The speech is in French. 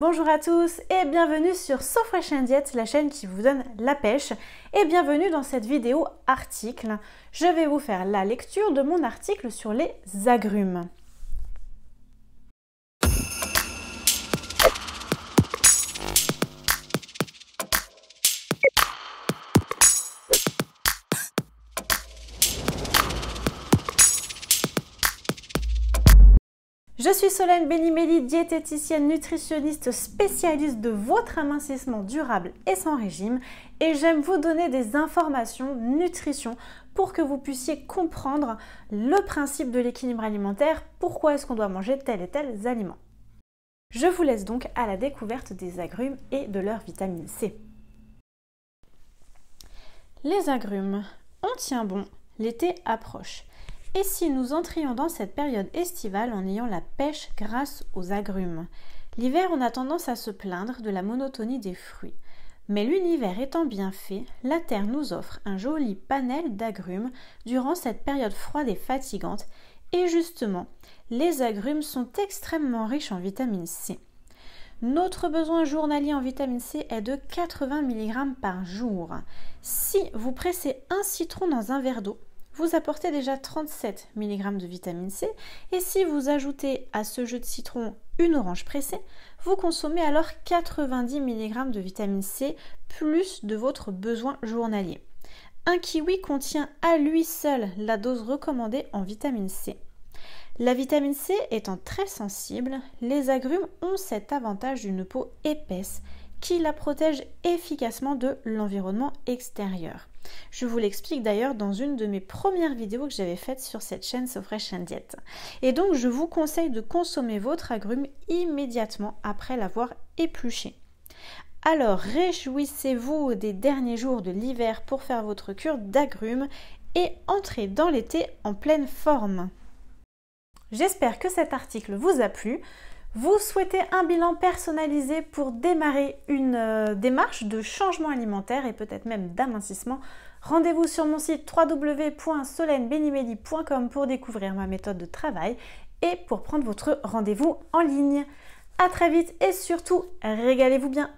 Bonjour à tous et bienvenue sur So Fresh Diet, la chaîne qui vous donne la pêche. Et bienvenue dans cette vidéo article. Je vais vous faire la lecture de mon article sur les agrumes. Je suis Solène Benimeli, diététicienne, nutritionniste, spécialiste de votre amincissement durable et sans régime et j'aime vous donner des informations nutrition pour que vous puissiez comprendre le principe de l'équilibre alimentaire, pourquoi est-ce qu'on doit manger tel et tels aliments. Je vous laisse donc à la découverte des agrumes et de leur vitamine C. Les agrumes, on tient bon, l'été approche. Et si nous entrions dans cette période estivale en ayant la pêche grâce aux agrumes L'hiver, on a tendance à se plaindre de la monotonie des fruits. Mais l'univers étant bien fait, la Terre nous offre un joli panel d'agrumes durant cette période froide et fatigante. Et justement, les agrumes sont extrêmement riches en vitamine C. Notre besoin journalier en vitamine C est de 80 mg par jour. Si vous pressez un citron dans un verre d'eau, vous apportez déjà 37 mg de vitamine C et si vous ajoutez à ce jus de citron une orange pressée, vous consommez alors 90 mg de vitamine C plus de votre besoin journalier. Un kiwi contient à lui seul la dose recommandée en vitamine C. La vitamine C étant très sensible, les agrumes ont cet avantage d'une peau épaisse qui la protège efficacement de l'environnement extérieur. Je vous l'explique d'ailleurs dans une de mes premières vidéos que j'avais faites sur cette chaîne SoFresh Diet. Et donc je vous conseille de consommer votre agrume immédiatement après l'avoir épluché. Alors réjouissez-vous des derniers jours de l'hiver pour faire votre cure d'agrumes et entrez dans l'été en pleine forme. J'espère que cet article vous a plu. Vous souhaitez un bilan personnalisé pour démarrer une euh, démarche de changement alimentaire et peut-être même d'amincissement Rendez-vous sur mon site www.solenbenimeli.com pour découvrir ma méthode de travail et pour prendre votre rendez-vous en ligne. A très vite et surtout, régalez-vous bien